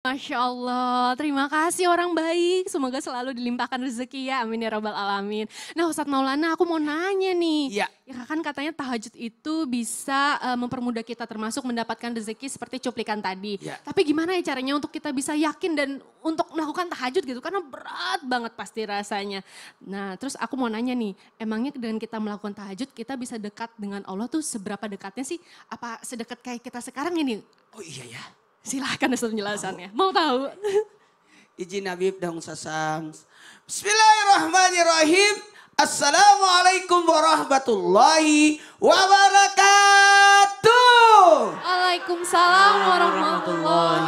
Masya Allah, terima kasih orang baik. Semoga selalu dilimpahkan rezeki ya, amin ya robbal alamin. Nah Ustadz Maulana, aku mau nanya nih. Ya. Ya kan katanya tahajud itu bisa uh, mempermudah kita termasuk mendapatkan rezeki seperti cuplikan tadi. Ya. Tapi gimana ya caranya untuk kita bisa yakin dan untuk melakukan tahajud gitu? Karena berat banget pasti rasanya. Nah terus aku mau nanya nih, emangnya dengan kita melakukan tahajud kita bisa dekat dengan Allah tuh seberapa dekatnya sih? Apa sedekat kayak kita sekarang ini? Oh iya ya. Silahkan Ustaz penjelasannya. Mau tahu? Izin Habib dong sasam. Bismillahirrahmanirrahim. Assalamualaikum warahmatullahi wabarakatuh. Waalaikumsalam warahmatullahi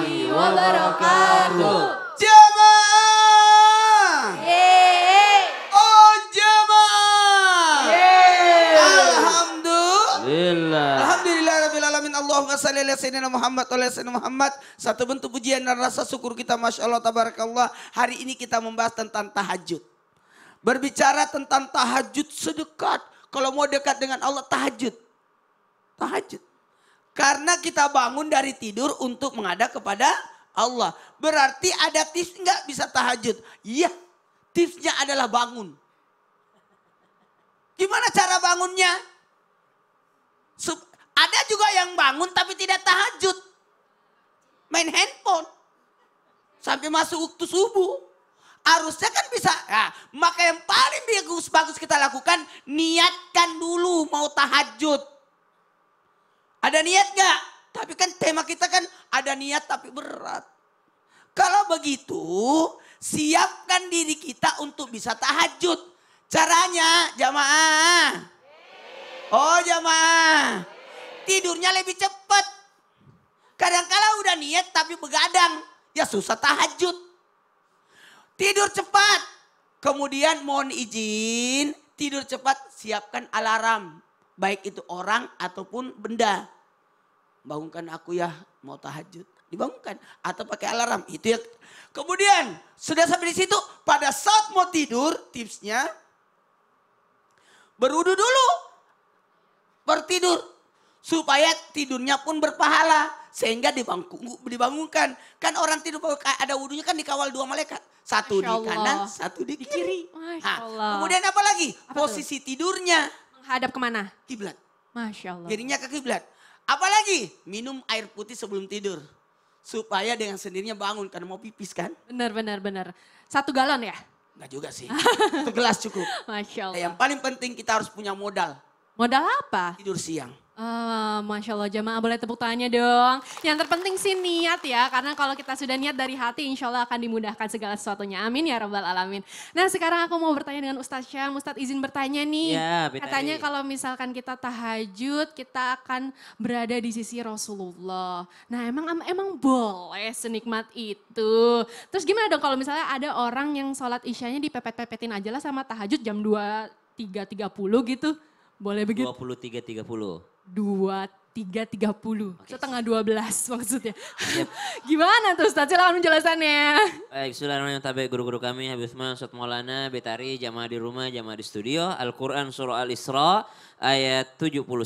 salli sayyidina Muhammad oleh sayyidina Muhammad. Satu bentuk pujian dan rasa syukur kita Masya Allah tabarakallah. Hari ini kita membahas tentang tahajud. Berbicara tentang tahajud sedekat. Kalau mau dekat dengan Allah tahajud. Tahajud. Karena kita bangun dari tidur untuk mengada kepada Allah. Berarti ada tips nggak bisa tahajud? Iya, tipsnya adalah bangun. Gimana cara bangunnya? Ada juga yang bangun tapi tidak tahajud. Main handphone. Sampai masuk waktu subuh. Harusnya kan bisa. Nah, maka yang paling bagus-bagus kita lakukan, niatkan dulu mau tahajud. Ada niat gak? Tapi kan tema kita kan ada niat tapi berat. Kalau begitu, siapkan diri kita untuk bisa tahajud. Caranya jamaah. Oh jamaah. Tidurnya lebih cepat. Kadangkala -kadang udah niat tapi begadang. Ya susah tahajud. Tidur cepat. Kemudian mohon izin tidur cepat siapkan alarm. Baik itu orang ataupun benda. Bangunkan aku ya mau tahajud. Dibangunkan. Atau pakai alarm. Itu ya. Kemudian sudah sampai di situ. Pada saat mau tidur tipsnya. Berudu dulu. Bertidur supaya tidurnya pun berpahala sehingga dibangun, dibangunkan kan orang tidur ada wudhunya kan dikawal dua malaikat satu di kanan satu di kiri, di kiri. Nah, kemudian apa lagi apa posisi itu? tidurnya menghadap kemana kiblat masya allah jadinya ke kiblat apalagi minum air putih sebelum tidur supaya dengan sendirinya bangun karena mau pipis kan benar benar benar satu galon ya Enggak juga sih satu gelas cukup masya allah nah, yang paling penting kita harus punya modal modal apa tidur siang Ah, Masya Allah jamaah boleh tepuk tangannya dong. Yang terpenting sih niat ya, karena kalau kita sudah niat dari hati insya Allah akan dimudahkan segala sesuatunya. Amin ya Rabbal Alamin. Nah sekarang aku mau bertanya dengan Ustadz Syam, Ustadz izin bertanya nih. Ya, Katanya kalau misalkan kita tahajud, kita akan berada di sisi Rasulullah. Nah emang emang boleh senikmat itu. Terus gimana dong kalau misalnya ada orang yang sholat isyanya dipepet-pepetin aja lah sama tahajud jam tiga puluh gitu. Boleh begitu? 23.30 dua tiga tiga puluh setengah dua belas maksudnya gimana tuh Ustaz silahkan penjelasannya baik bismillahirrahmanirrahim guru-guru kami habis masuk Ustaz Maulana Betari jamaah di rumah jamaah di studio Al-Quran Surah Al-Isra ayat 79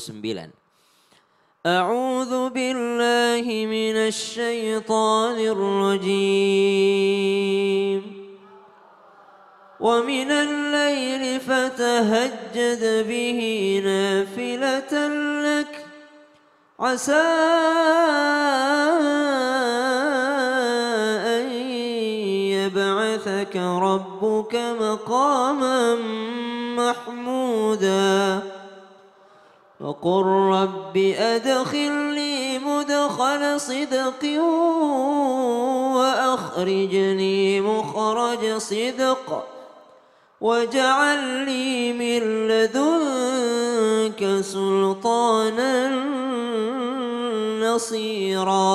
أعوذ بالله من الشيطان الرجيم ومن الليل فتهجد به نافلة لك عسى أن يبعثك ربك مقاما محمودا وقل رب أدخلني مدخل صدق وأخرجني مخرج صدق واجعل لي من لدنك سلطانا نصيرا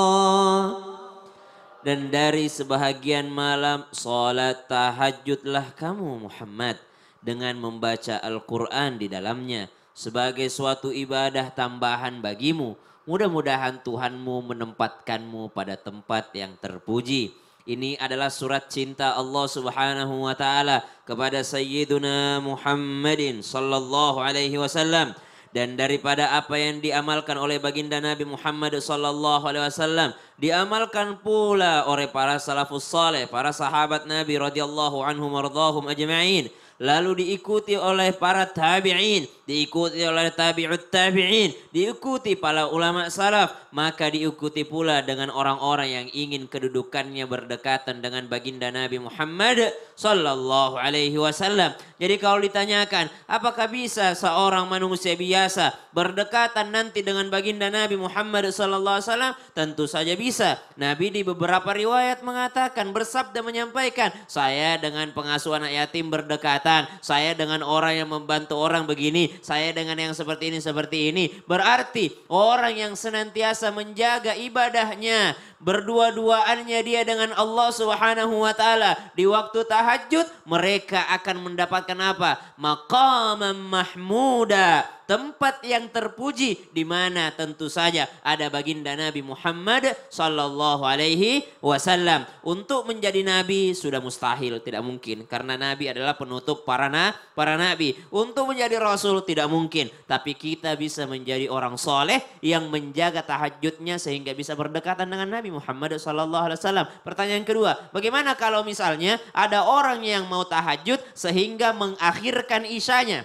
Dan dari sebahagian malam salat tahajudlah kamu Muhammad dengan membaca Al-Quran di dalamnya sebagai suatu ibadah tambahan bagimu. Mudah-mudahan Tuhanmu menempatkanmu pada tempat yang terpuji Ini adalah surat cinta Allah Subhanahu wa taala kepada Sayyiduna Muhammadin sallallahu alaihi wasallam dan daripada apa yang diamalkan oleh baginda Nabi Muhammad sallallahu alaihi wasallam diamalkan pula oleh para salafus saleh para sahabat Nabi radhiyallahu anhum radhahum ajma'in lalu diikuti oleh para tabi'in, diikuti oleh tabi'ut tabi'in, diikuti para ulama salaf, maka diikuti pula dengan orang-orang yang ingin kedudukannya berdekatan dengan baginda Nabi Muhammad sallallahu alaihi wasallam. Jadi kalau ditanyakan, apakah bisa seorang manusia biasa berdekatan nanti dengan baginda Nabi Muhammad sallallahu alaihi wasallam? Tentu saja bisa. Nabi di beberapa riwayat mengatakan bersabda menyampaikan, saya dengan pengasuh anak yatim berdekatan saya dengan orang yang membantu orang begini, saya dengan yang seperti ini, seperti ini. Berarti orang yang senantiasa menjaga ibadahnya, berdua-duaannya dia dengan Allah Subhanahu wa taala di waktu tahajud mereka akan mendapatkan apa? Maqaman mahmuda tempat yang terpuji di mana tentu saja ada baginda Nabi Muhammad sallallahu alaihi wasallam. Untuk menjadi nabi sudah mustahil, tidak mungkin karena nabi adalah penutup untuk para na, para nabi. Untuk menjadi rasul tidak mungkin, tapi kita bisa menjadi orang soleh yang menjaga tahajudnya sehingga bisa berdekatan dengan Nabi Muhammad sallallahu alaihi wasallam Pertanyaan kedua, bagaimana kalau misalnya ada orang yang mau tahajud sehingga mengakhirkan isanya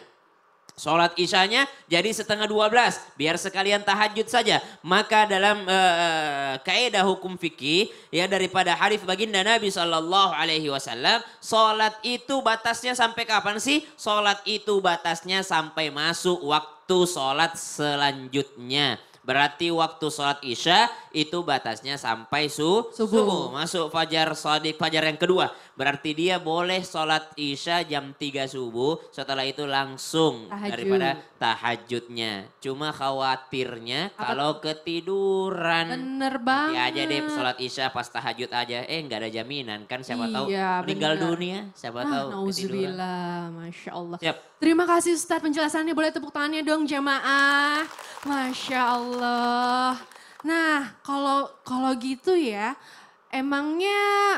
sholat isyanya jadi setengah dua belas, biar sekalian tahajud saja maka dalam uh, eh, eh, kaidah hukum fikih ya daripada hadis baginda Nabi Shallallahu Alaihi Wasallam sholat itu batasnya sampai kapan sih sholat itu batasnya sampai masuk waktu sholat selanjutnya Berarti waktu sholat isya itu batasnya sampai su subuh. subuh. Masuk fajar sodik fajar yang kedua. Berarti dia boleh sholat isya jam 3 subuh. Setelah itu langsung Tahajud. daripada tahajudnya. Cuma khawatirnya Apa? kalau ketiduran. Bener banget. Ya aja deh sholat isya pas tahajud aja. Eh nggak ada jaminan kan siapa iya, tahu meninggal dunia. Siapa ah, tahu ketiduran. Masya Allah. Siap. Terima kasih Ustaz penjelasannya. Boleh tepuk tangannya dong jemaah. Masya Allah. Allah. Nah, kalau kalau gitu ya, emangnya eh,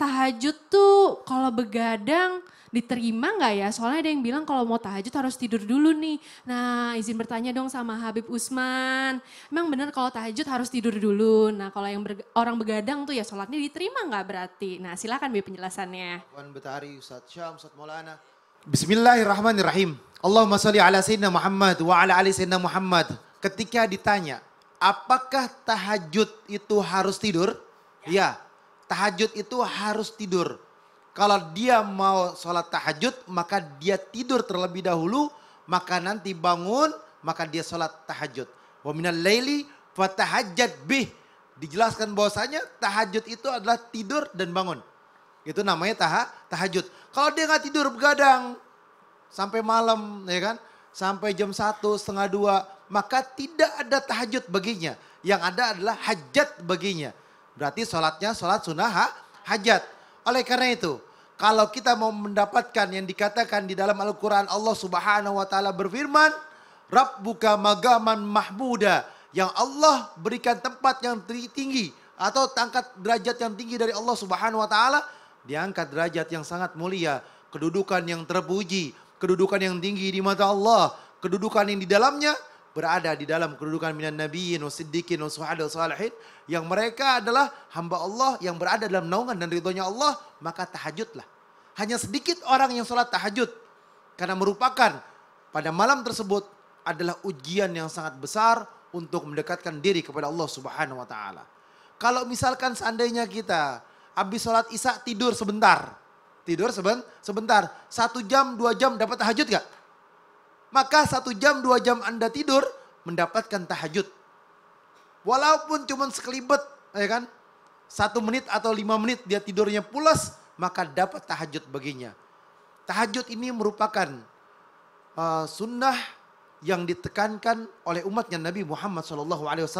tahajud tuh kalau begadang diterima nggak ya? Soalnya ada yang bilang kalau mau tahajud harus tidur dulu nih. Nah, izin bertanya dong sama Habib Usman. Emang bener kalau tahajud harus tidur dulu. Nah, kalau yang ber, orang begadang tuh ya sholatnya diterima nggak berarti? Nah, silakan Bi penjelasannya. Wan Betari, Ustaz Syam, Ustaz Maulana. Bismillahirrahmanirrahim. Allahumma salli ala Sayyidina Muhammad wa ala ali Sayyidina Muhammad ketika ditanya, apakah tahajud itu harus tidur? Ya, ya tahajud itu harus tidur. Kalau dia mau sholat tahajud, maka dia tidur terlebih dahulu, maka nanti bangun, maka dia sholat tahajud. Wa minal fa tahajjad bih. Dijelaskan bahwasanya tahajud itu adalah tidur dan bangun. Itu namanya taha, tahajud. Kalau dia nggak tidur begadang sampai malam, ya kan? Sampai jam satu setengah dua, maka tidak ada tahajud baginya. Yang ada adalah hajat baginya. Berarti sholatnya sholat sunnah hajat. Oleh karena itu, kalau kita mau mendapatkan yang dikatakan di dalam Al-Quran Allah subhanahu wa ta'ala berfirman, Rabbuka magaman mahmuda, yang Allah berikan tempat yang tinggi atau tangkat derajat yang tinggi dari Allah subhanahu wa ta'ala, diangkat derajat yang sangat mulia, kedudukan yang terpuji, kedudukan yang tinggi di mata Allah, kedudukan yang di dalamnya berada di dalam kedudukan minan nabiyyin wa siddiqin wa suhada salihin yang mereka adalah hamba Allah yang berada dalam naungan dan ridhonya Allah maka tahajudlah hanya sedikit orang yang sholat tahajud karena merupakan pada malam tersebut adalah ujian yang sangat besar untuk mendekatkan diri kepada Allah Subhanahu wa taala kalau misalkan seandainya kita habis sholat isya tidur sebentar tidur seben, sebentar satu jam dua jam dapat tahajud gak? Maka satu jam, dua jam Anda tidur, mendapatkan tahajud. Walaupun cuma sekelibet, ya kan? Satu menit atau lima menit dia tidurnya pulas, maka dapat tahajud baginya. Tahajud ini merupakan uh, sunnah yang ditekankan oleh umatnya Nabi Muhammad SAW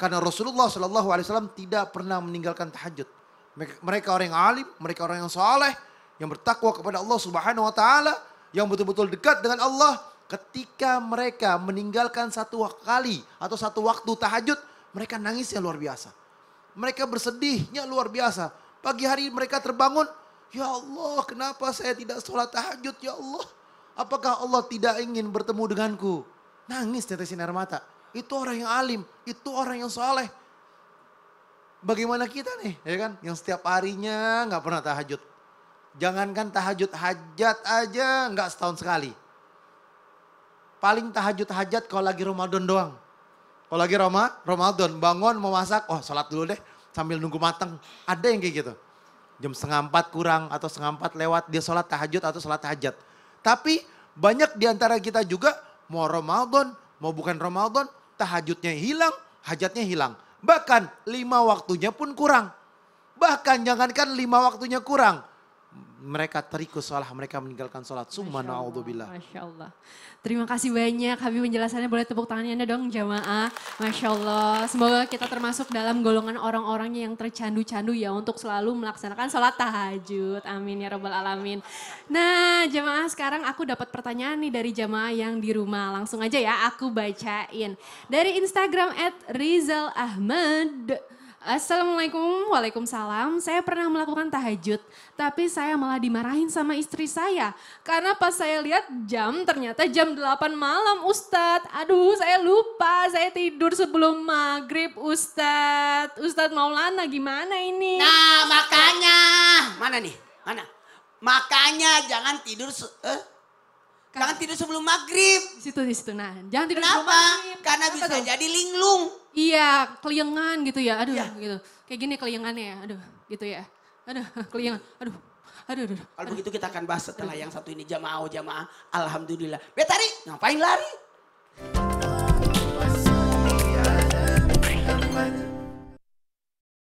karena Rasulullah SAW tidak pernah meninggalkan tahajud. Mereka orang yang alim, mereka orang yang soleh, yang bertakwa kepada Allah Subhanahu Wa Taala, yang betul-betul dekat dengan Allah, ketika mereka meninggalkan satu kali atau satu waktu tahajud, mereka nangisnya luar biasa. Mereka bersedihnya luar biasa. Pagi hari mereka terbangun, ya Allah kenapa saya tidak sholat tahajud ya Allah. Apakah Allah tidak ingin bertemu denganku? Nangis tetesin air mata. Itu orang yang alim, itu orang yang soleh. Bagaimana kita nih, ya kan? Yang setiap harinya nggak pernah tahajud. Jangankan tahajud hajat aja nggak setahun sekali paling tahajud hajat kalau lagi Ramadan doang. Kalau lagi Roma, Ramadan bangun mau masak, oh sholat dulu deh sambil nunggu matang. Ada yang kayak gitu. Jam setengah empat kurang atau setengah empat lewat dia sholat tahajud atau sholat tahajat. Tapi banyak diantara kita juga mau Ramadan, mau bukan Ramadan, tahajudnya hilang, hajatnya hilang. Bahkan lima waktunya pun kurang. Bahkan jangankan lima waktunya kurang mereka terikut sholat, mereka meninggalkan sholat. Summa na'udzubillah. Masya Allah. Terima kasih banyak Habib penjelasannya. Boleh tepuk tangannya Anda dong jamaah. Masya Allah. Semoga kita termasuk dalam golongan orang-orang yang tercandu-candu ya untuk selalu melaksanakan sholat tahajud. Amin ya Rabbal Alamin. Nah jamaah sekarang aku dapat pertanyaan nih dari jamaah yang di rumah. Langsung aja ya aku bacain. Dari Instagram at Rizal Ahmad. Assalamualaikum, waalaikumsalam. Saya pernah melakukan tahajud, tapi saya malah dimarahin sama istri saya. Karena pas saya lihat jam, ternyata jam 8 malam Ustadz. Aduh, saya lupa, saya tidur sebelum maghrib Ustadz. Ustadz Maulana gimana ini? Nah, makanya. Mana nih? Mana? Makanya jangan tidur, eh, Jangan tidur sebelum maghrib. Di situ, di situ. Nah, jangan tidur Kenapa? sebelum maghrib. Karena bisa tuh? jadi linglung. Iya, keliengan gitu ya. Aduh, ya. gitu. Kayak gini keliengannya ya. Aduh, gitu ya. Aduh, keliengan. Aduh. Aduh, aduh, aduh. Kalau begitu kita akan bahas setelah aduh. yang satu ini jamaah oh jamaah. Alhamdulillah. Betari, ngapain lari?